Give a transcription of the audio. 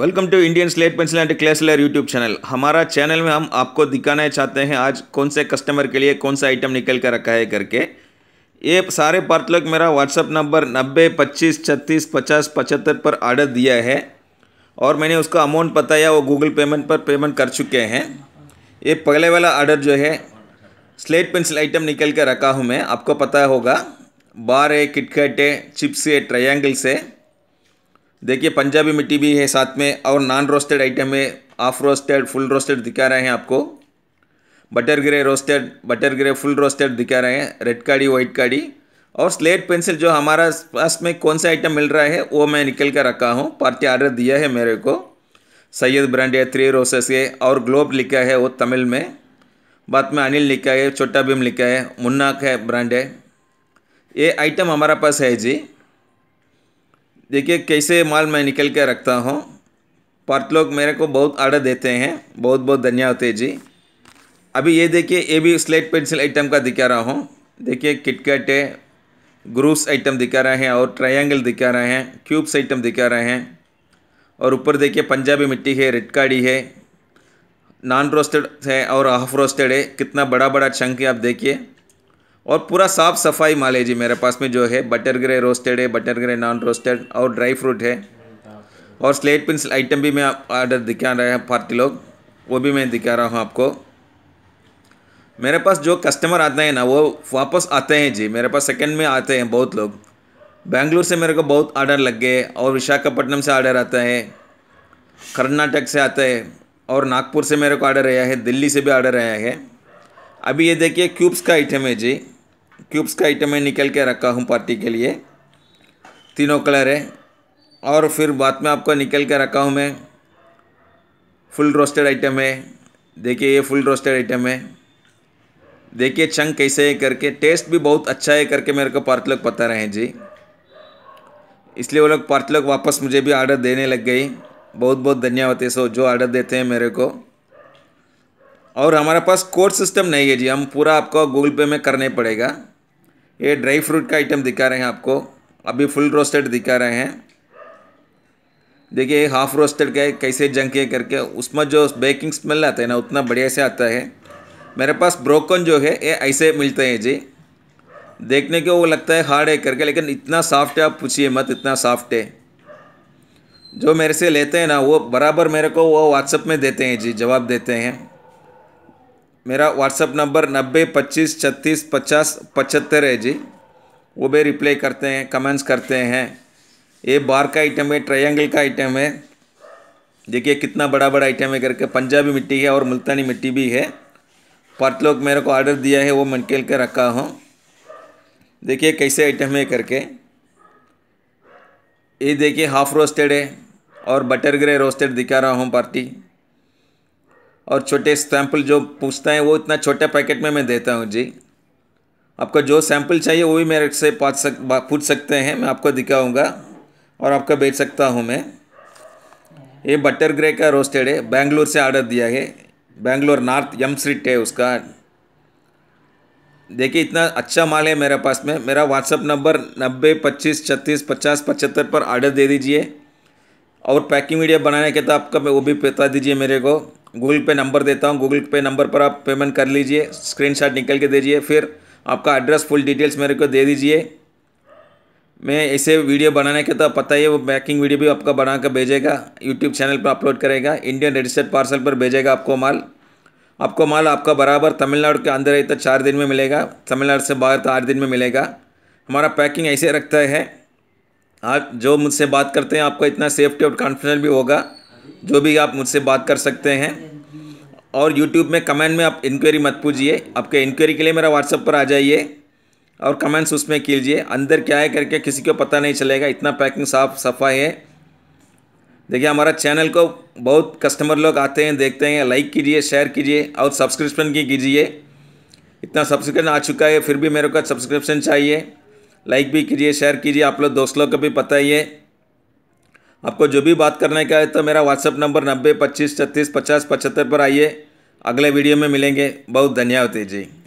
welcome to Indian slate pencil and clay slayer YouTube channel हमारा channel में हम आपको दिखाना चाहते हैं आज कौन से कस्टमर के लिए कौन सा आइटम निकल कर रखा है करके ये सारे पार्ट लोग मेरा व्हाट्सअप नंबर नब्बे पच्चीस छत्तीस पचास पचहत्तर पर आर्डर दिया है और मैंने उसका अमाउंट बताया वो गूगल पेमेंट पर पेमेंट कर चुके हैं ये पहले वाला आर्डर जो है स्लेट पेंसिल आइटम निकल कर रखा हूँ मैं आपको पता होगा बार है किटकैट है चिप्स है ट्रायंगल्स है देखिए पंजाबी मिट्टी भी है साथ में और नॉन रोस्टेड आइटम है हाफ रोस्टेड फुल रोस्टेड दिखा रहे हैं आपको butter grey roasted butter grey full roasted दिखा रहे हैं रेड काड़ी वाइट काड़ी और स्लेट पेंसिल जो हमारा पास में कौन सा आइटम मिल रहा है वो मैं निकल कर रखा हूँ पार्टी आर्डर दिया है मेरे को सैयद ब्रांड है थ्री रोसेस है और ग्लोब लिखा है वो तमिल में बाद में अनिल लिखा है छोटा भीम लिखा है मुन्नाक है ब्रांड है ये आइटम हमारा पास है जी देखिए कैसे माल मैं निकल के रखता हूँ पार्ट लोग मेरे को बहुत आर्डर देते हैं बहुत बहुत धन्यवाद जी अभी ये देखिए ये भी स्लेट पेंसिल आइटम का दिखा रहा हूँ देखिए किटकट है ग्रूव्स आइटम दिखा रहे हैं और ट्रायंगल दिखा रहे हैं क्यूब्स आइटम दिखा रहे हैं और ऊपर देखिए पंजाबी मिट्टी है रेड काड़ी है नॉन रोस्टेड है और हाफ रोस्टेड है कितना बड़ा बड़ा चंक है आप देखिए और पूरा साफ़ सफाई माल है जी मेरे पास में जो है बटर ग्रे रोस्टेड है बटर ग्रे नॉन रोस्टेड और ड्राई फ्रूट है और स्लेट पिन आइटम भी मैं ऑर्डर दिखा रहे हैं पार्टी लोग वो भी मैं दिखा रहा हूँ आपको मेरे पास जो कस्टमर आते हैं ना वो वापस आते हैं जी मेरे पास सेकंड में आते हैं बहुत लोग बेंगलुरु से मेरे को बहुत आर्डर लग गए और विशाखापट्टनम से आर्डर आता है कर्नाटक से आता है और नागपुर से मेरे को आर्डर आया है दिल्ली से भी आर्डर आया है अभी ये देखिए क्यूब्स का आइटम है जी क्यूब्स का आइटम मैं निकल के रखा हूँ पार्टी के लिए तीनों कलर है और फिर बाद में आपको निकल के रखा हूँ मैं फुल रोस्टेड आइटम है देखिए ये फुल रोस्टेड आइटम है देखिए चंग कैसे है करके टेस्ट भी बहुत अच्छा है करके मेरे को पार्थ लोग पता रहे जी इसलिए वो लोग पार्थ लोग वापस मुझे भी ऑर्डर देने लग गई बहुत बहुत धन्यवाद सो जो ऑर्डर देते हैं मेरे को और हमारे पास कोर्स सिस्टम नहीं है जी हम पूरा आपको गूगल पे में करने पड़ेगा ये ड्राई फ्रूट का आइटम दिखा रहे हैं आपको अभी फुल रोस्टेड दिखा रहे हैं देखिए हाफ रोस्टेड का कैसे जंक है करके उसमें जो बेकिंग स्मेल आता है ना उतना बढ़िया से आता है मेरे पास ब्रोकन जो है ये ऐसे मिलते हैं जी देखने को वो लगता है हार्ड है करके लेकिन इतना सॉफ्ट है आप पूछिए मत इतना सॉफ्ट है जो मेरे से लेते हैं ना वो बराबर मेरे को वो व्हाट्सअप में देते हैं जी जवाब देते हैं मेरा व्हाट्सअप नंबर नब्बे पच्चीस छत्तीस पचास पचहत्तर है जी वो भी रिप्लाई करते हैं कमेंट्स करते हैं ये बार का आइटम है ट्रायंगल का आइटम है देखिए कितना बड़ा बड़ा आइटम है करके पंजाबी मिट्टी है और मुल्तानी मिट्टी भी है पार्ट लोग मेरे को ऑर्डर दिया है वो मनकेल के रखा हूँ देखिए कैसे आइटम है करके ये देखिए हाफ रोस्टेड है और बटर ग्रे रोस्टेड दिखा रहा हूँ पार्टी और छोटे सैम्पल जो पूछता है वो इतना छोटे पैकेट में मैं देता हूँ जी आपका जो सैंपल चाहिए वो भी मेरे से पाँच सक पूछ सकते हैं मैं आपको दिखाऊंगा और आपका बेच सकता हूँ मैं ये बटर ग्रे का रोस्टेड है बेंगलोर से आर्डर दिया है बेंगलोर नॉर्थ यम स्ट्रीट है उसका देखिए इतना अच्छा माल है मेरे पास में मेरा व्हाट्सअप नंबर नब्बे पच्चीस छत्तीस पचास पचहत्तर पर आर्डर दे दीजिए और पैकिंग वीडियो बनाने के तो आपका वो भी बता दीजिए मेरे को गूगल पे नंबर देता हूँ गूगल पे नंबर पर आप पेमेंट कर लीजिए स्क्रीनशॉट निकल के दीजिए फिर आपका एड्रेस फुल डिटेल्स मेरे को दे दीजिए मैं ऐसे वीडियो बनाने के तो पता ही है वो पैकिंग वीडियो भी आपका बना कर भेजेगा यूट्यूब चैनल पर अपलोड करेगा इंडियन रजिस्टर्ड पार्सल पर भेजेगा आपको माल आपको माल आपका बराबर तमिलनाडु के अंदर है तो चार दिन में मिलेगा तमिलनाडु से बाहर तो आठ दिन में मिलेगा हमारा पैकिंग ऐसे रखता है आप जो मुझसे बात करते हैं आपको इतना सेफ्टी और कॉन्फिडेंस भी होगा जो भी आप मुझसे बात कर सकते हैं और यूट्यूब में कमेंट में आप इंक्वायरी मत पूछिए आपके इंक्वायरी के लिए मेरा व्हाट्सअप पर आ जाइए और कमेंट्स उसमें कीजिए अंदर क्या है करके किसी को पता नहीं चलेगा इतना पैकिंग साफ सफाई है देखिए हमारा चैनल को बहुत कस्टमर लोग आते हैं देखते हैं लाइक कीजिए शेयर कीजिए और सब्सक्रिप्शन की कीजिए इतना सब्सक्रिप्शन आ चुका है फिर भी मेरे को सब्सक्रिप्शन चाहिए लाइक भी कीजिए शेयर कीजिए आप लोग दोस्त लोग को भी पता ही है आपको जो भी बात करने का है तो मेरा व्हाट्सअप नंबर नब्बे पच्चीस छत्तीस पचास पचहत्तर पर आइए अगले वीडियो में मिलेंगे बहुत धन्यवाद जी